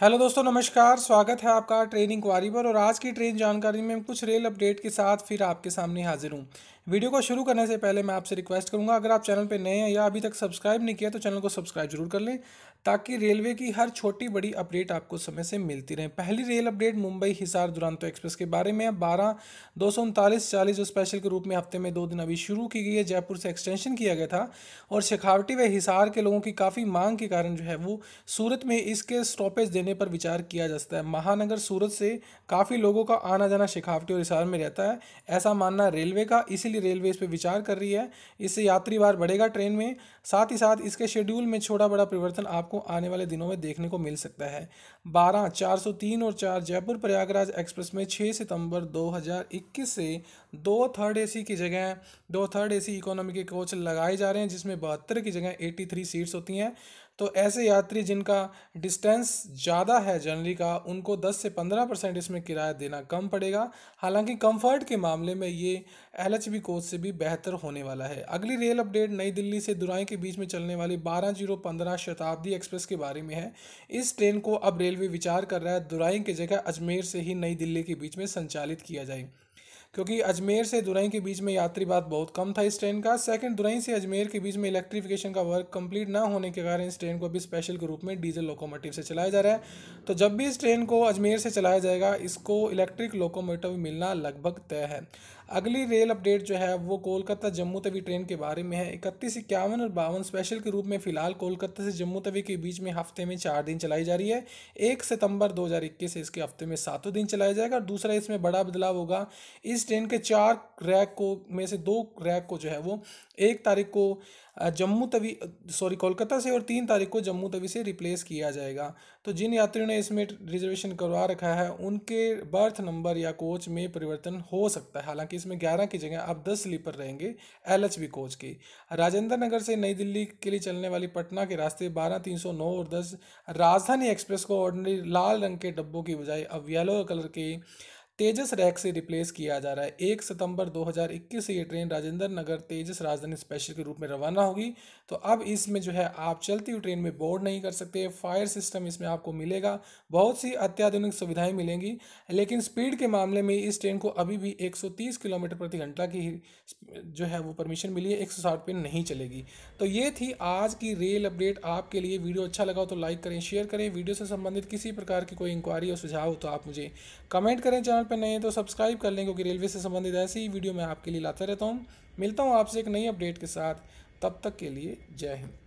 hello दोस्तों नमस्कार स्वागत है आपका ट्रेन इंक्वायरी पर और आज की ट्रेन जानकारी में कुछ रेल अपडेट के साथ फिर आपके सामने हाजिर हूँ वीडियो को शुरू करने से पहले मैं आपसे रिक्वेस्ट करूंगा अगर आप चैनल पर नए हैं या अभी तक सब्सक्राइब नहीं किया तो चैनल को सब्सक्राइब जरूर कर लें ताकि रेलवे की हर छोटी बड़ी अपडेट आपको समय से मिलती रहे पहली rail update Mumbai Hisar Duronto express के बारे में बारह दो सौ उनतालीस चालीस स्पेशल के रूप में हफ्ते में दो दिन अभी शुरू की गई है जयपुर से एक्सटेंशन किया गया था और शेखावटी व हिसार के लोगों की काफ़ी मांग के कारण जो है वो सूरत में इसके स्टॉपेज देने पर विचार किया जा सकता है महानगर सूरत से काफ़ी लोगों का आना जाना शेखावटी और हिसार में रहता है ऐसा मानना रेलवे का इसीलिए लिए रेलवे इस पर विचार कर रही है इससे यात्री भार बढ़ेगा ट्रेन में साथ ही साथ इसके शेड्यूल में छोटा बड़ा परिवर्तन आपको आने वाले दिनों में देखने को मिल सकता है बारह चार सौ तीन और चार जयपुर प्रयागराज एक्सप्रेस में छः सितंबर 2021 से दो थर्ड एसी की जगह दो थर्ड ए सी इकोनॉमी के कोच लगाए जा रहे हैं जिसमें बहत्तर की जगह 83 सीट्स होती हैं तो ऐसे यात्री जिनका डिस्टेंस ज़्यादा है जनरली का उनको 10 से 15 परसेंट इसमें किराया देना कम पड़ेगा हालांकि कंफर्ट के मामले में ये एल एच कोच से भी बेहतर होने वाला है अगली रेल अपडेट नई दिल्ली से दुराई के बीच में चलने वाली बारह जीरो पंद्रह शताब्दी एक्सप्रेस के बारे में है इस ट्रेन को अब रेलवे विचार कर रहा है दुराई की जगह अजमेर से ही नई दिल्ली के बीच में संचालित किया जाए क्योंकि अजमेर से दुरई के बीच में यात्री बात बहुत कम था इस ट्रेन का सेकंड दुरई से अजमेर के बीच में इलेक्ट्रिफिकेशन का वर्क कंप्लीट ना होने के कारण इस ट्रेन को अभी स्पेशल के रूप में डीजल लोकोमोटिव से चलाया जा रहा है तो जब भी इस ट्रेन को अजमेर से चलाया जाएगा इसको इलेक्ट्रिक लोकोमोटिव मिलना लगभग तय है अगली रेल अपडेट जो है वो कोलकाता जम्मू तवी ट्रेन के बारे में है इकतीस इक्यावन और बावन स्पेशल के रूप में फिलहाल कोलकाता से जम्मू तवी के बीच में हफ्ते में चार दिन चलाई जा रही है एक सितंबर 2021 से इसके हफ्ते में सातों दिन चलाया जाएगा और दूसरा इसमें बड़ा बदलाव होगा इस ट्रेन के चार रैक को में से दो रैक को जो है वो एक तारीख को जम्मू तवी सॉरी कोलकाता से और तीन तारीख को जम्मू तवी से रिप्लेस किया जाएगा तो जिन यात्रियों ने इसमें रिजर्वेशन करवा रखा है उनके बर्थ नंबर या कोच में परिवर्तन हो सकता है हालांकि इसमें ग्यारह की जगह अब दस स्लीपर रहेंगे एल कोच की राजेंद्र नगर से नई दिल्ली के लिए चलने वाली पटना के रास्ते बारह तीन सौ नौ और दस राजधानी एक्सप्रेस को ऑर्डनरी लाल रंग के डब्बों की बजाय अब येलो कलर के तेजस रैक से रिप्लेस किया जा रहा है एक सितंबर 2021 से ये ट्रेन राजेंद्र नगर तेजस राजधानी स्पेशल के रूप में रवाना होगी तो अब इसमें जो है आप चलती हुई ट्रेन में बोर्ड नहीं कर सकते फायर सिस्टम इसमें आपको मिलेगा बहुत सी अत्याधुनिक सुविधाएं मिलेंगी लेकिन स्पीड के मामले में इस ट्रेन को अभी भी एक किलोमीटर प्रति घंटा की जो है वो परमिशन मिली है एक पे नहीं चलेगी तो ये थी आज की रेल अपडेट आपके लिए वीडियो अच्छा लगा तो लाइक करें शेयर करें वीडियो से संबंधित किसी प्रकार की कोई इंक्वायरी और सुझाव हो तो आप मुझे कमेंट करें चैनल चैनल पर नए हैं तो सब्सक्राइब कर लें क्योंकि रेलवे से संबंधित ऐसी ही वीडियो मैं आपके लिए लाता रहता हूँ मिलता हूँ आपसे एक नई अपडेट के साथ तब तक के लिए जय हिंद